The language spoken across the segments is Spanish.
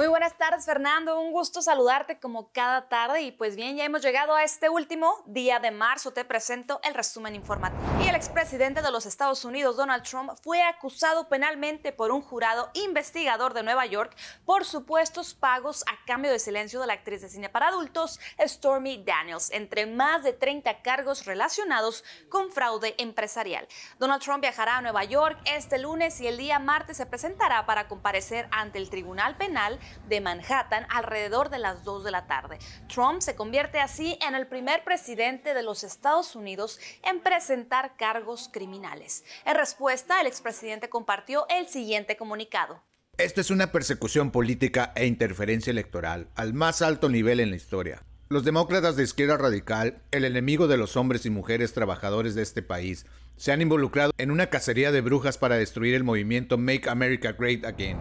Muy buenas tardes tardes, Fernando. Un gusto saludarte como cada tarde. Y pues bien, ya hemos llegado a este último día de marzo. Te presento el resumen informativo. Y el expresidente de los Estados Unidos, Donald Trump, fue acusado penalmente por un jurado investigador de Nueva York por supuestos pagos a cambio de silencio de la actriz de cine para adultos, Stormy Daniels, entre más de 30 cargos relacionados con fraude empresarial. Donald Trump viajará a Nueva York este lunes y el día martes se presentará para comparecer ante el Tribunal Penal de Manhattan Manhattan alrededor de las 2 de la tarde. Trump se convierte así en el primer presidente de los Estados Unidos en presentar cargos criminales. En respuesta, el expresidente compartió el siguiente comunicado. Esta es una persecución política e interferencia electoral al más alto nivel en la historia. Los demócratas de izquierda radical, el enemigo de los hombres y mujeres trabajadores de este país, se han involucrado en una cacería de brujas para destruir el movimiento Make America Great Again.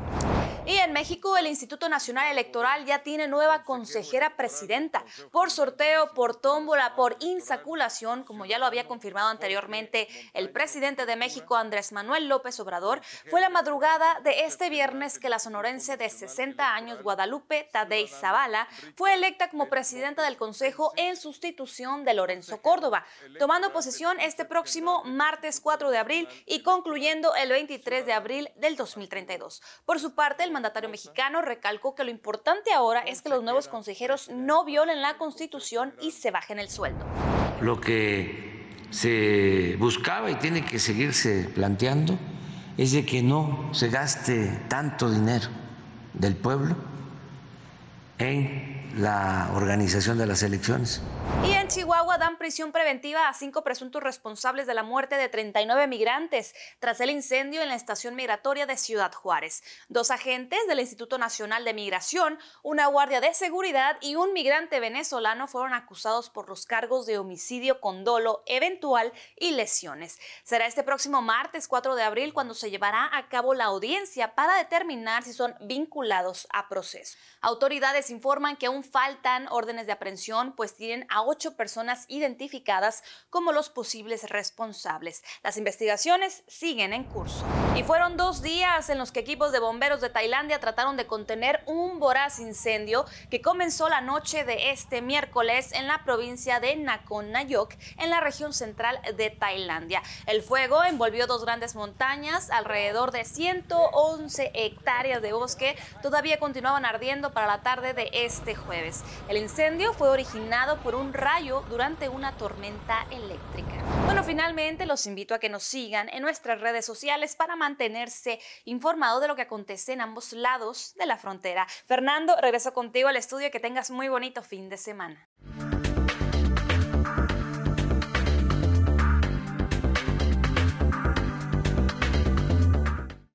México, el Instituto Nacional Electoral ya tiene nueva consejera presidenta por sorteo, por tómbola, por insaculación, como ya lo había confirmado anteriormente el presidente de México, Andrés Manuel López Obrador. Fue la madrugada de este viernes que la sonorense de 60 años, Guadalupe Tadei Zavala, fue electa como presidenta del Consejo en sustitución de Lorenzo Córdoba, tomando posesión este próximo martes 4 de abril y concluyendo el 23 de abril del 2032. Por su parte, el mandatario mexicano recalcó que lo importante ahora es que los nuevos consejeros no violen la Constitución y se bajen el sueldo. Lo que se buscaba y tiene que seguirse planteando es de que no se gaste tanto dinero del pueblo en la organización de las elecciones. Chihuahua dan prisión preventiva a cinco presuntos responsables de la muerte de 39 migrantes tras el incendio en la estación migratoria de Ciudad Juárez. Dos agentes del Instituto Nacional de Migración, una guardia de seguridad y un migrante venezolano fueron acusados por los cargos de homicidio con dolo eventual y lesiones. Será este próximo martes 4 de abril cuando se llevará a cabo la audiencia para determinar si son vinculados a proceso. Autoridades informan que aún faltan órdenes de aprehensión, pues tienen a ocho personas identificadas como los posibles responsables. Las investigaciones siguen en curso. Y fueron dos días en los que equipos de bomberos de Tailandia trataron de contener un voraz incendio que comenzó la noche de este miércoles en la provincia de Nakhon Nayok, en la región central de Tailandia. El fuego envolvió dos grandes montañas, alrededor de 111 hectáreas de bosque todavía continuaban ardiendo para la tarde de este jueves. El incendio fue originado por un rayo durante una tormenta eléctrica. Bueno, finalmente los invito a que nos sigan en nuestras redes sociales para mantenerse informado de lo que acontece en ambos lados de la frontera. Fernando, regreso contigo al estudio y que tengas muy bonito fin de semana.